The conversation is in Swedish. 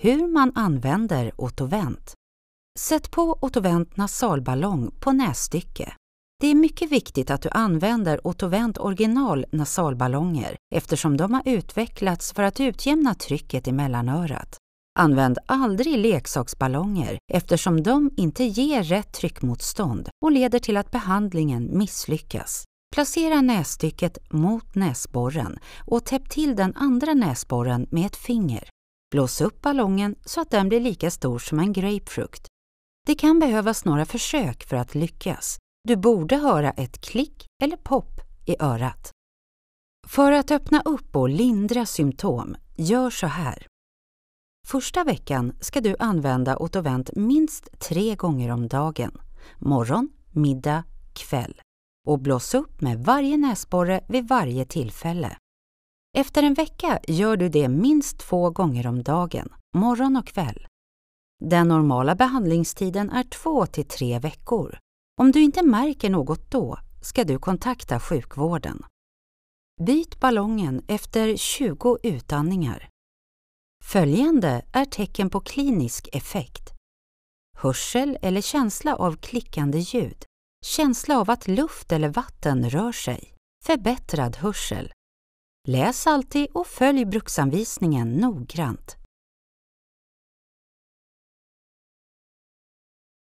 hur man använder Otovent. Sätt på Otovent nasalballong på nässtycke. Det är mycket viktigt att du använder Otovent original nasalballonger eftersom de har utvecklats för att utjämna trycket i mellanörat. Använd aldrig leksaksballonger eftersom de inte ger rätt tryckmotstånd och leder till att behandlingen misslyckas. Placera nässtycket mot näsborren och täpp till den andra näsborren med ett finger. Blås upp ballongen så att den blir lika stor som en grapefrukt. Det kan behövas några försök för att lyckas. Du borde höra ett klick eller pop i örat. För att öppna upp och lindra symptom, gör så här. Första veckan ska du använda Otovent minst tre gånger om dagen. Morgon, middag, kväll. Och blås upp med varje näsborre vid varje tillfälle. Efter en vecka gör du det minst två gånger om dagen, morgon och kväll. Den normala behandlingstiden är två till tre veckor. Om du inte märker något då ska du kontakta sjukvården. Byt ballongen efter 20 utandningar. Följande är tecken på klinisk effekt. Hörsel eller känsla av klickande ljud. Känsla av att luft eller vatten rör sig. Förbättrad hörsel. Läs alltid och följ bruksanvisningen noggrant.